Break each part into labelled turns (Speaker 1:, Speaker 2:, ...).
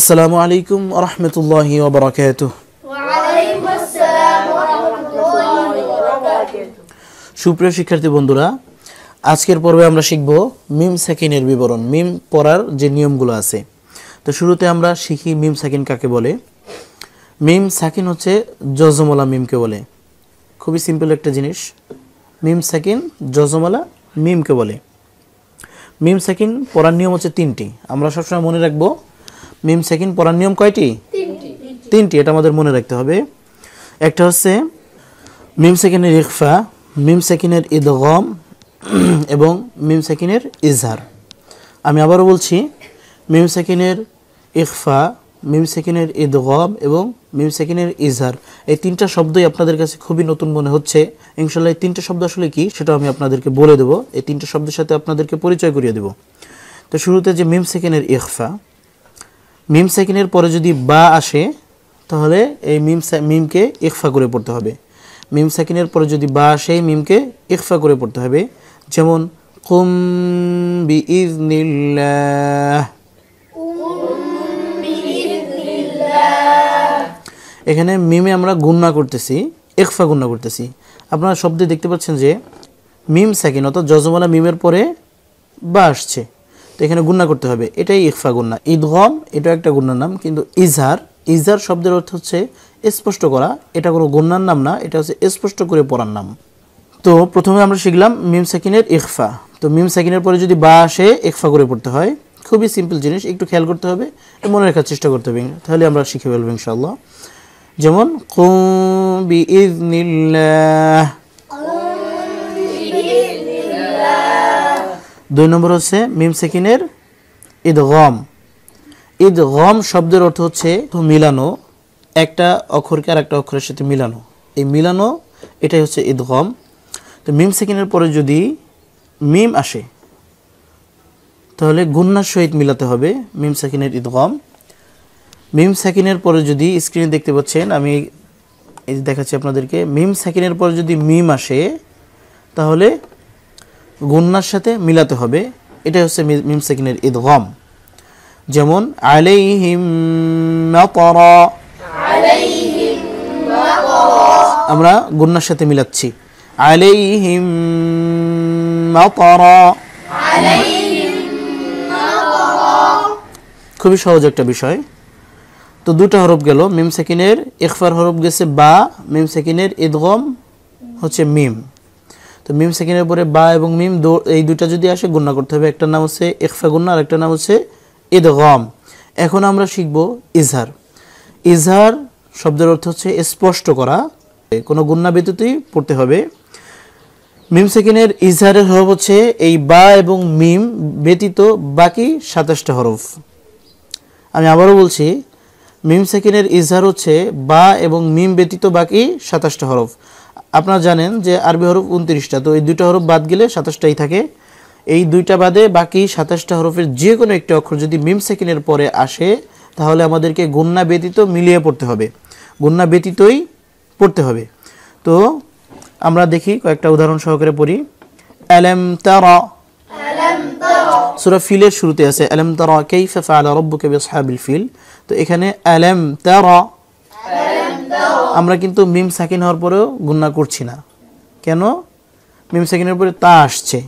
Speaker 1: আসসালামু আলাইকুম রহমতুল্লাহি বারাকাত সুপ্রিয় শিক্ষার্থী বন্ধুরা আজকের পর্বে আমরা শিখব মিম সাকিনের বিবরণ মিম পড়ার যে নিয়মগুলো আছে তো শুরুতে আমরা শিখি মিম সাকিন কাকে বলে মিম সাকিন হচ্ছে জজমলা মিমকে বলে খুবই সিম্পল একটা জিনিস মিম সাকিন জজমলা মিমকে বলে মিম সাকিন পড়ার নিয়ম হচ্ছে তিনটি আমরা সবসময় মনে রাখবো মিম সেকিন পড়ার নিয়ম কয়টি তিনটি এটা আমাদের মনে রাখতে হবে একটা হচ্ছে মিম সেকিনের ইকফা মিম সেকিনের গম এবং মিম সেকিনের ইজহার আমি আবারও বলছি মিম সেকিনের ইকফা মিম সেকিনের গম এবং মিম সেকিনের ইজহার এই তিনটা শব্দই আপনাদের কাছে খুবই নতুন মনে হচ্ছে ইনশাল্লাহ এই তিনটা শব্দ আসলে কি সেটা আমি আপনাদেরকে বলে দেব এই তিনটা শব্দের সাথে আপনাদেরকে পরিচয় করিয়ে দেব তো শুরুতে যে মিম সেকেন্ডের ইকফা মিম সেকেন্ডের পরে যদি বা আসে তাহলে এই মিম মিমকে ইকফা করে পড়তে হবে মিম সেকেন্ডের পরে যদি বা আসে মিমকে ইকফা করে পড়তে হবে যেমন কুম বি ইজনিল্লাহ এখানে মিমে আমরা গুন্না করতেছি একফা গুন্না করতেছি আপনারা শব্দে দেখতে পাচ্ছেন যে মিম সেকেন্ড অর্থাৎ যজমালা মিমের পরে বা আসছে তো এখানে গুন্না করতে হবে এটাই ইকফা গুন্না ঈদগম এটা একটা গুন্নার নাম কিন্তু ইজহার ইজহার শব্দের অর্থ হচ্ছে স্পষ্ট করা এটা কোনো গুন্নার নাম না এটা হচ্ছে স্পষ্ট করে পড়ার নাম তো প্রথমে আমরা শিখলাম মিম সাকিনের ইকফা তো মিম সাকিনের পরে যদি বা আসে ইকফা করে পড়তে হয় খুবই সিম্পল জিনিস একটু খেয়াল করতে হবে মনে রাখার চেষ্টা করতে হবে তাহলে আমরা শিখে ফেলবো ইনশাল্লাহ যেমন কুম বি ইজনিল্লাহ দুই নম্বর হচ্ছে মিম সেকিনের ঈদ গম শব্দের অর্থ হচ্ছে মিলানো একটা অক্ষরকে আর একটা অক্ষরের সাথে মিলানো এই মিলানো এটাই হচ্ছে ঈদ গম তো মিম সেকিনের পরে যদি মিম আসে তাহলে গুন্নার সহিত মিলাতে হবে মিম ঈদ গম মিম সেকিনের পরে যদি স্ক্রিনে দেখতে পাচ্ছেন আমি এই দেখাচ্ছি আপনাদেরকে মিম সেকিনের পরে যদি মিম আসে তাহলে গুন্নার সাথে মিলাতে হবে এটাই হচ্ছে মিম সেকিনের ইদগম যেমন আলাইহিম আমরা গুন্নার সাথে মিলাচ্ছি আলাইহিম খুবই সহজ একটা বিষয় তো দুটা হরফ গেল মিম সেকিনের ইকফার হরফ গেছে বা মিম সেকিনের ইদগম হচ্ছে মিম তো মিম সেকেন্ডের পরে বা এবং মিম এই দুইটা যদি আসে গুণনা করতে হবে একটা নাম হচ্ছে ইকফা গুন্না আর একটা নাম হচ্ছে ঈদ গম এখন আমরা শিখব ইজহার ইজহার শব্দের অর্থ হচ্ছে স্পষ্ট করা কোনো গুণনা বিদ্যুতেই পড়তে হবে মিম সেকেন্ডের ইজহারের হরফ হচ্ছে এই বা এবং মিম ব্যতীত বাকি সাতাশটা হরফ আমি আবারও বলছি মিম সেকেন্ডের ইজহার হচ্ছে বা এবং মিম ব্যতীত বাকি সাতাশটা হরফ আপনারা জানেন যে আরবি হরফ উনত্রিশটা তো এই দুইটা হরফ বাদ গেলে সাতাশটাই থাকে এই দুইটা বাদে বাকি সাতাশটা হরফের যে কোনো একটি অক্ষর যদি মিম সেকেন্ডের পরে আসে তাহলে আমাদেরকে গন্যা ব্যতীত মিলিয়ে পড়তে হবে গন্যা ব্যতীতই পড়তে হবে তো আমরা দেখি কয়েকটা উদাহরণ সহকারে পড়ি অ্যালেম তারা সুরা ফিলের শুরুতে আছে অ্যালেম তারা ফেফা আলা রব্বুকে বিসহাবিল ফিল তো এখানে অ্যালেম তারা আমরা কিন্তু মিম সাকিন হওয়ার পরেও গুন্না করছি না কেন মিম সাকিনের পরে তা আসছে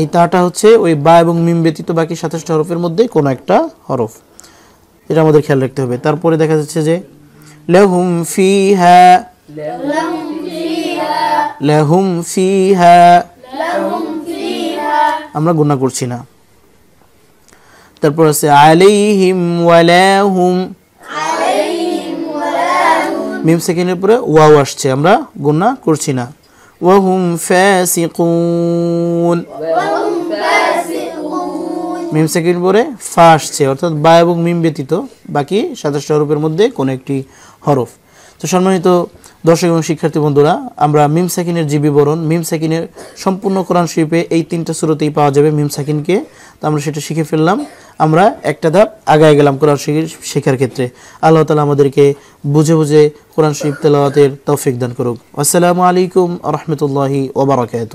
Speaker 1: এই তাটা হচ্ছে ওই বা এবং মিম ব্যতীত বাকি সাতাশটা হরফের মধ্যে কোনো একটা হরফ এটা আমাদের খেয়াল রাখতে হবে তারপরে দেখা যাচ্ছে যে লহুম ফিহা ফি হ্যা আমরা গুণা করছি না তারপর আছে আলাইহিম ওয়ালাহুম মিম সেকেন্ডের পরে ওয়াও আসছে আমরা গুণা করছি না ওয়াহুম ফ্যাসিকুন মিম সেকেন্ড পরে ফা আসছে অর্থাৎ বা এবং মিম ব্যতীত বাকি সাতাশটা হরফের মধ্যে কোনো একটি হরফ তো সম্মানিত দর্শক এবং শিক্ষার্থী বন্ধুরা আমরা মিম সাকিনের যে বিবরণ মিম সাকিনের সম্পূর্ণ কোরআন শরীফে এই তিনটা সুরতেই পাওয়া যাবে মিম সাকিনকে তো আমরা সেটা শিখে ফেললাম আমরা একটা ধাপ আগায় গেলাম কোরআন শরীফ শেখার ক্ষেত্রে আল্লাহ তালা আমাদেরকে বুঝে বুঝে কোরআন শরীফ তেলাওয়াতের তৌফিক দান করুক আসসালামু আলাইকুম রহমতুল্লাহি ওবরাকাত